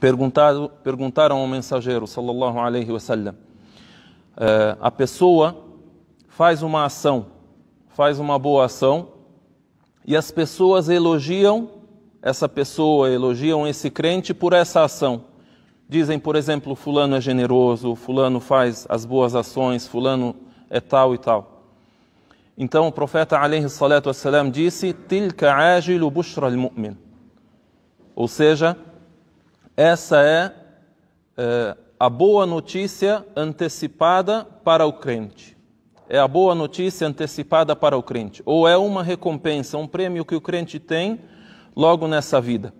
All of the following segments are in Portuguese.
Perguntaram, perguntaram ao mensageiro, sallallahu alaihi wasallam, é, a pessoa faz uma ação, faz uma boa ação, e as pessoas elogiam essa pessoa, elogiam esse crente por essa ação. Dizem, por exemplo, fulano é generoso, fulano faz as boas ações, fulano é tal e tal. Então o profeta alaihi salatu wassalam disse: "Tilka ajilu bushra al-mu'min". Ou seja, essa é, é a boa notícia antecipada para o crente. É a boa notícia antecipada para o crente. Ou é uma recompensa, um prêmio que o crente tem logo nessa vida.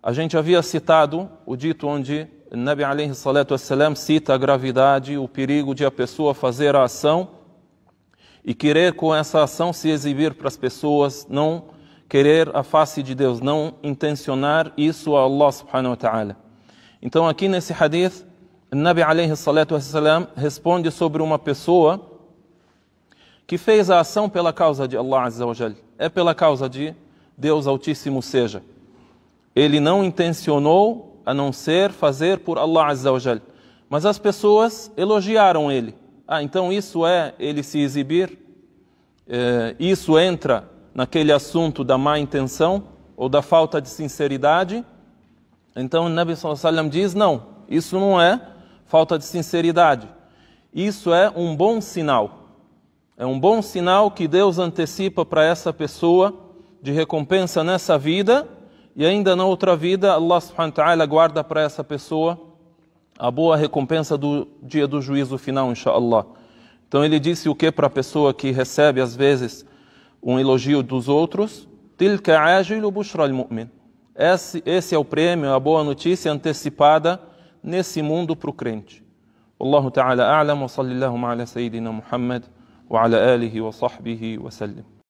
A gente havia citado o dito onde Nabi alaihi salatu wassalam cita a gravidade, o perigo de a pessoa fazer a ação e querer com essa ação se exibir para as pessoas, não querer a face de Deus, não intencionar isso a Allah subhanahu wa ta'ala. Então aqui nesse hadith, Nabi alayhi salatu wassalam responde sobre uma pessoa que fez a ação pela causa de Allah azza wa É pela causa de Deus Altíssimo seja. Ele não intencionou a não ser fazer por Allah azza wa Mas as pessoas elogiaram ele. Ah, então isso é ele se exibir? Eh, isso entra naquele assunto da má intenção ou da falta de sinceridade, então o Nabi diz: não, isso não é falta de sinceridade. Isso é um bom sinal. É um bom sinal que Deus antecipa para essa pessoa de recompensa nessa vida e ainda na outra vida Allah Subhanahu wa Ta'ala guarda para essa pessoa a boa recompensa do dia do juízo final, inshallah. Então ele disse o que para a pessoa que recebe às vezes um elogio dos outros. tilka Esse, esse é o prêmio, a boa notícia antecipada nesse mundo para o crente. Allah Ta'ala a'lam wa sallallahu ala Sayyidina Muhammad wa ala alihi wa sahbihi wa sallim.